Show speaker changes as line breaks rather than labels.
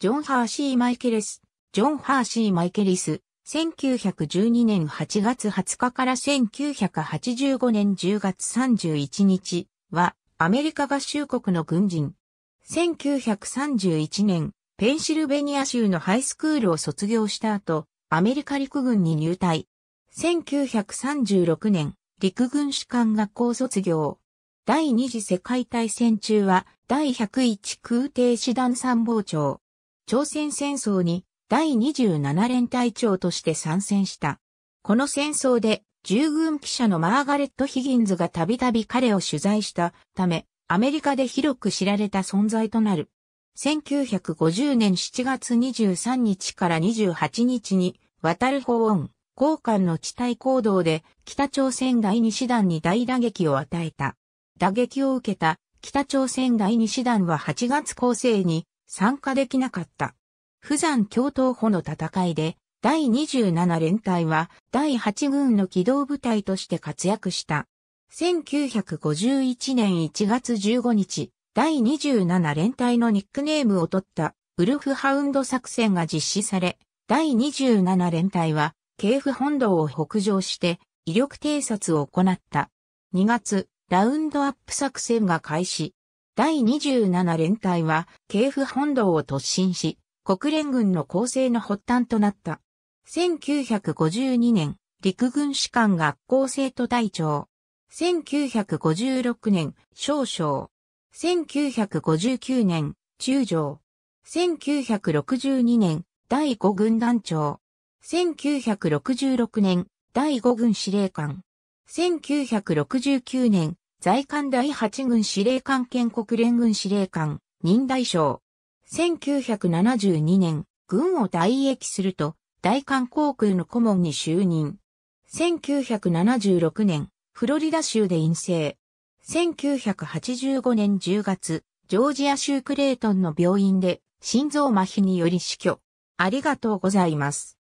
ジョン・ハーシー・マイケレス、ジョン・ハーシー・マイケリス、1912年8月20日から1985年10月31日は、アメリカ合衆国の軍人。1931年、ペンシルベニア州のハイスクールを卒業した後、アメリカ陸軍に入隊。1936年、陸軍士官学校卒業。第二次世界大戦中は、第101空挺師団参謀長、朝鮮戦争に第27連隊長として参戦した。この戦争で従軍記者のマーガレット・ヒギンズがたびたび彼を取材したため、アメリカで広く知られた存在となる。1950年7月23日から28日に、渡る保温、交換の地帯行動で北朝鮮第2師団に大打撃を与えた。打撃を受けた北朝鮮第2師団は8月構成に参加できなかった。普山共闘歩の戦いで、第27連隊は第8軍の機動部隊として活躍した。1951年1月15日、第27連隊のニックネームを取ったウルフハウンド作戦が実施され、第27連隊は、警府本土を北上して、威力偵察を行った。2月、ラウンドアップ作戦が開始。第27連隊は、系府本堂を突進し、国連軍の構成の発端となった。1952年、陸軍士官学校生徒隊長。1956年、少将。1959年、中将。1962年、第五軍団長。1966年、第五軍司令官。1969年、在韓第8軍司令官兼国連軍司令官、任大将。1972年、軍を退役すると、大韓航空の顧問に就任。1976年、フロリダ州で陰性。1985年10月、ジョージア州クレートンの病院で心臓麻痺により死去。ありがとうございます。